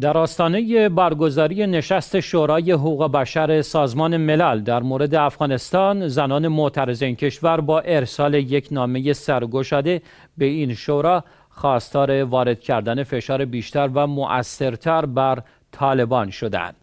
در آستانه برگزاری نشست شورای حقوق بشر سازمان ملل در مورد افغانستان زنان معترض این کشور با ارسال یک نامه سرگشاده به این شورا خواستار وارد کردن فشار بیشتر و مؤثرتر بر طالبان شدند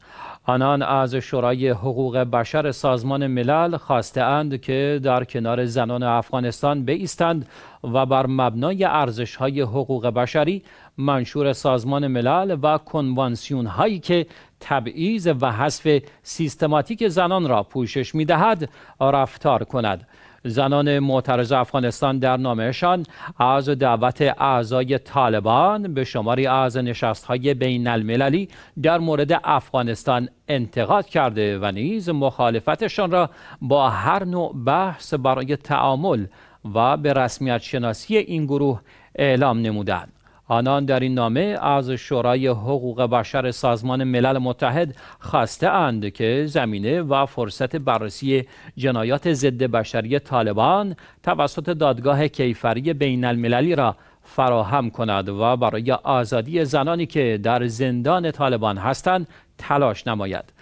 آنان از شورای حقوق بشر سازمان ملل خواسته که در کنار زنان افغانستان بایستند و بر مبنای ارزش های حقوق بشری منشور سازمان ملل و کنوانسیون هایی که تبعیض و حذف سیستماتیک زنان را پوشش می دهد رفتار کند. زنان معترض افغانستان در نامهشان از دعوت اعضای طالبان به شماری از نشستهای بین المللی در مورد افغانستان انتقاد کرده و نیز مخالفتشان را با هر نوع بحث برای تعامل و به رسمیت شناسی این گروه اعلام نمودند. آنان در این نامه از شورای حقوق بشر سازمان ملل متحد خواسته اند که زمینه و فرصت بررسی جنایات ضد بشری طالبان توسط دادگاه کیفری بین المللی را فراهم کند و برای آزادی زنانی که در زندان طالبان هستند تلاش نماید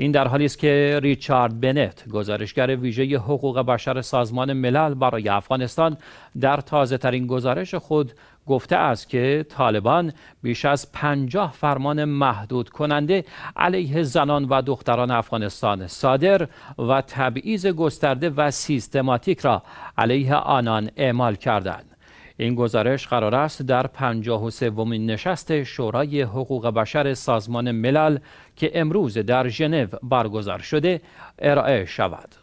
این در حالی است که ریچارد بنت گزارشگر ویژه حقوق بشر سازمان ملل برای افغانستان در تازه ترین گزارش خود گفته است که طالبان بیش از پنجاه فرمان محدود کننده علیه زنان و دختران افغانستان صادر و تبعیض گسترده و سیستماتیک را علیه آنان اعمال کردند. این گزارش قرار است در 53 ومین نشست شورای حقوق بشر سازمان ملل که امروز در ژنو برگزار شده ارائه شود.